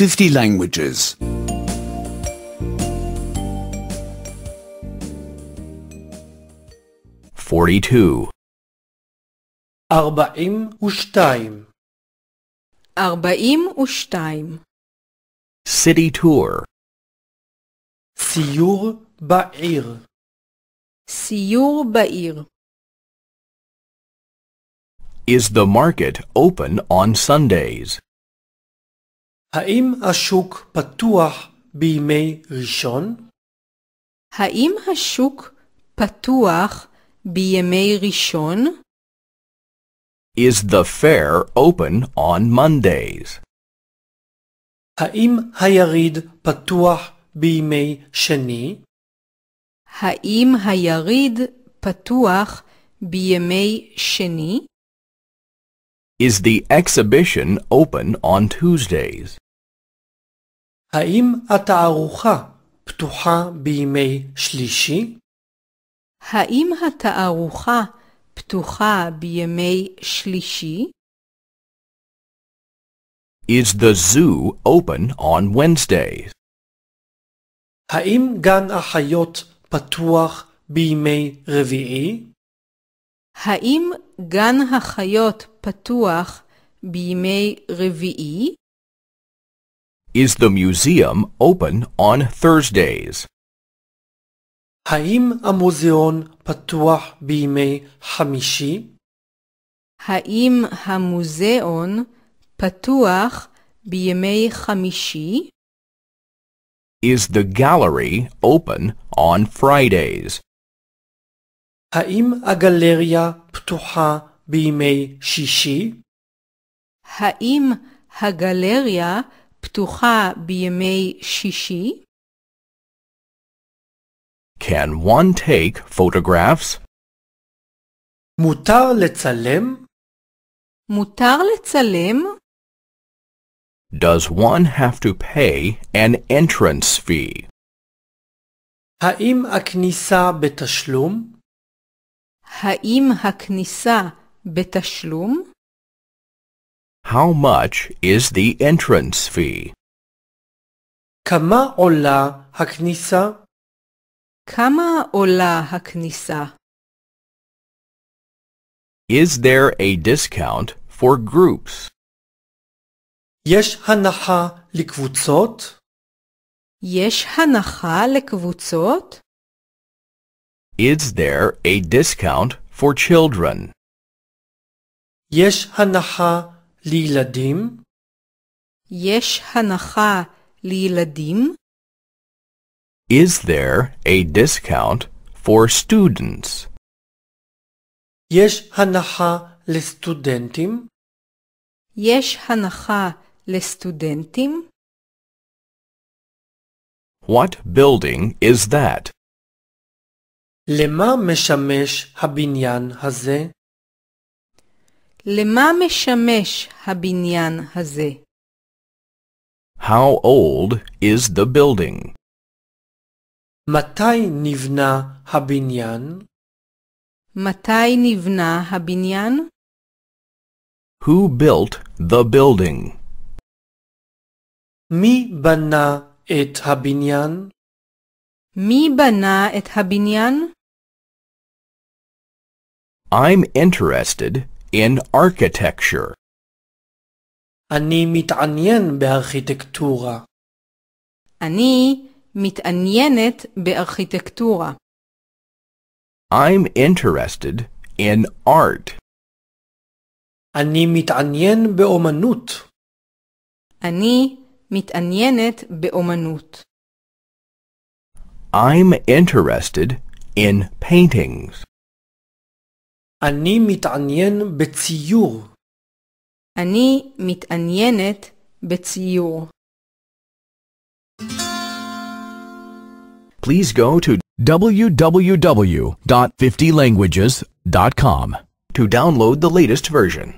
50 languages. 42 42 42 City tour סיור בעיר סיור בעיר Is the market open on Sundays? האם השוק פתוח בימי ראשון? האם השוק פתוח בימי ראשון? Is the fair open on Mondays? האם היריד פתוח בימי שני? האם היריד פתוח בימי שני? Is the exhibition open on Tuesdays? האם התערוכה פתוחה בימי שלישי? האם התערוכה פתוחה בימי שלישי? Is the zoo open on Wednesdays? האם גן החיות פתוח בימי רביעי? האם גן החיות פתוח בימי רביעי? Is the museum open on Thursdays? Haim amuzeon patuah bime hamishi? Haim hamuzeon patuah bime hamishi? Is the gallery open on Fridays? Haim agaleria ptuha bime shishi? Haim הגלריה פתוחה בימי שישי? Can one take photographs? מותר לצלם? מותר לצלם? Does one have to pay an entrance fee? האם הכניסה בתשלום? האם הכניסה בתשלום? How much is the entrance fee? Kama עולה הכניסה? Kama עולה הכניסה? Is there a discount for groups? Yesh הנחה לקבוצות? Yesh הנחה לקבוצות? Is there a discount for children? יש הנחה לילדים? יש הנחה לילדים? Is there a discount for students? יש הנחה לסטודנטים? יש הנחה לסטודנטים? What building is that? למה משמש הבניין הזה? למה משמש הבניין הזה? How old is the building? מתי נבנה הבניין? מתי נבנה הבניין? Who built the building? מי בנה את הבניין? מי בנה את הבניין? I'm interested in architecture. אני מתעניין בארכיטקטורה. אני מתעניינת בארכיטקטורה. I'm interested in art. אני מתעניין באומנות. אני מתעניינת באומנות. I'm interested in paintings. אני מתעניין בציור. אני מתעניינת בציור. Please go to www.50languages.com to download the latest version.